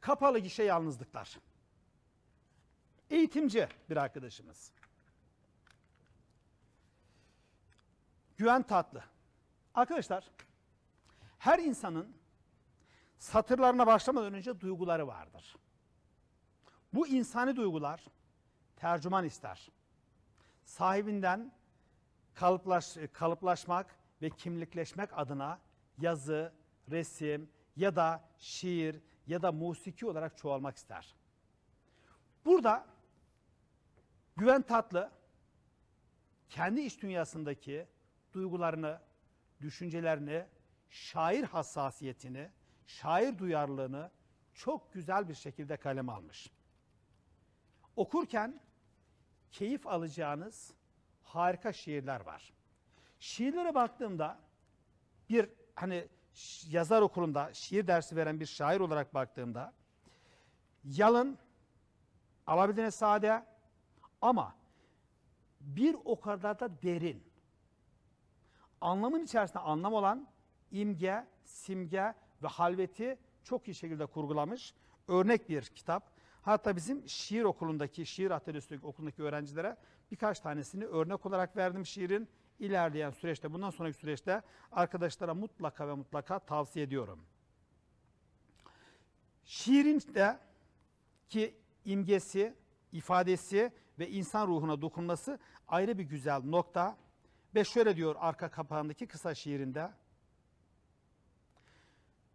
kapalı gişe yalnızlıklar. Eğitimci bir arkadaşımız. Güven Tatlı. Arkadaşlar, her insanın satırlarına başlamadan önce duyguları vardır. Bu insani duygular tercüman ister. Sahibinden kalıplaş, kalıplaşmak ve kimlikleşmek adına yazı, resim ya da şiir ya da musiki olarak çoğalmak ister. Burada Güven Tatlı kendi iş dünyasındaki duygularını, düşüncelerini, şair hassasiyetini, şair duyarlılığını çok güzel bir şekilde kaleme almış. Okurken keyif alacağınız harika şiirler var. Şiirlere baktığımda bir hani yazar okulunda şiir dersi veren bir şair olarak baktığımda yalın, alabildiğine sade ama bir o kadar da derin. Anlamın içerisinde anlam olan imge, simge ve halveti çok iyi şekilde kurgulamış örnek bir kitap. Hatta bizim şiir okulundaki, şiir atölyesindeki okulundaki öğrencilere birkaç tanesini örnek olarak verdim şiirin ilerleyen süreçte, bundan sonraki süreçte arkadaşlara mutlaka ve mutlaka tavsiye ediyorum. Şiirin de ki imgesi, ifadesi ve insan ruhuna dokunması ayrı bir güzel nokta. Ve şöyle diyor arka kapağındaki kısa şiirinde.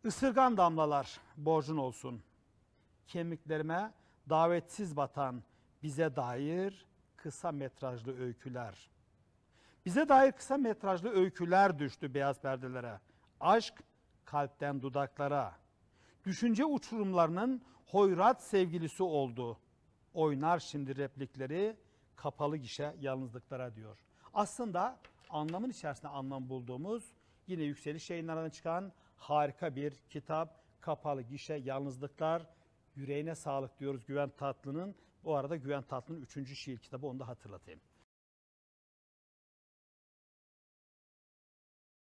Isırgan damlalar borcun olsun. Kemiklerime davetsiz batan bize dair kısa metrajlı öyküler. Bize dair kısa metrajlı öyküler düştü beyaz perdelere. Aşk kalpten dudaklara. Düşünce uçurumlarının hoyrat sevgilisi oldu. Oynar şimdi replikleri kapalı gişe yalnızlıklara diyor. Aslında anlamın içerisinde anlam bulduğumuz yine yükseliş yayınlarından çıkan harika bir kitap. Kapalı gişe yalnızlıklar yüreğine sağlık diyoruz Güven Tatlı'nın. Bu arada Güven Tatlı'nın üçüncü şiir kitabı onu da hatırlatayım.